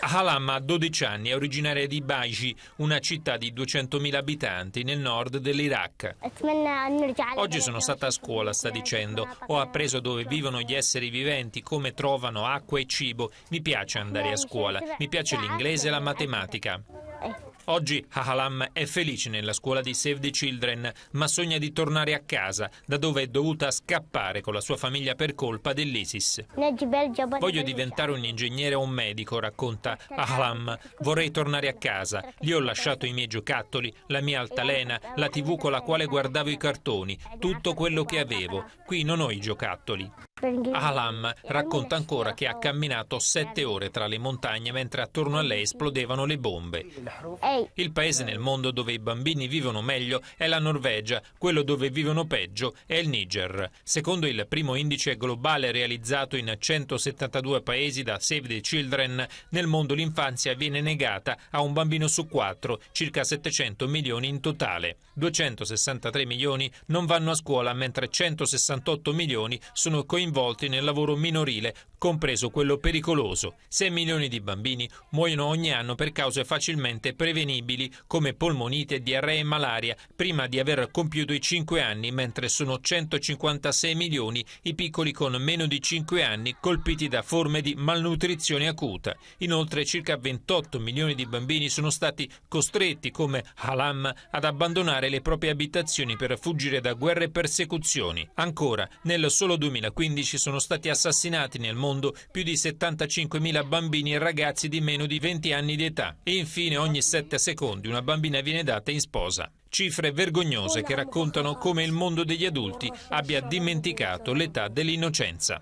Halam ha 12 anni, è originaria di Baiji, una città di 200.000 abitanti nel nord dell'Iraq. Oggi sono stata a scuola, sta dicendo. Ho appreso dove vivono gli esseri viventi, come trovano acqua e cibo. Mi piace andare a scuola. Mi piace l'inglese e la matematica. Ecco. Oggi Hahalam è felice nella scuola di Save the Children, ma sogna di tornare a casa, da dove è dovuta scappare con la sua famiglia per colpa dell'ISIS. Voglio diventare un ingegnere o un medico, racconta Hahalam. Vorrei tornare a casa. Gli ho lasciato i miei giocattoli, la mia altalena, la tv con la quale guardavo i cartoni, tutto quello che avevo. Qui non ho i giocattoli. Alam racconta ancora che ha camminato sette ore tra le montagne mentre attorno a lei esplodevano le bombe. Il paese nel mondo dove i bambini vivono meglio è la Norvegia, quello dove vivono peggio è il Niger. Secondo il primo indice globale realizzato in 172 paesi da Save the Children, nel mondo l'infanzia viene negata a un bambino su quattro, circa 700 milioni in totale. 263 milioni non vanno a scuola mentre 168 milioni sono coinvolti coinvolti nel lavoro minorile, compreso quello pericoloso. 6 milioni di bambini muoiono ogni anno per cause facilmente prevenibili come polmonite, diarrea e malaria prima di aver compiuto i 5 anni, mentre sono 156 milioni i piccoli con meno di 5 anni colpiti da forme di malnutrizione acuta. Inoltre circa 28 milioni di bambini sono stati costretti come Halam ad abbandonare le proprie abitazioni per fuggire da guerre e persecuzioni. Ancora, nel solo 2015 2015 sono stati assassinati nel mondo più di 75.000 bambini e ragazzi di meno di 20 anni di età e infine ogni 7 secondi una bambina viene data in sposa. Cifre vergognose che raccontano come il mondo degli adulti abbia dimenticato l'età dell'innocenza.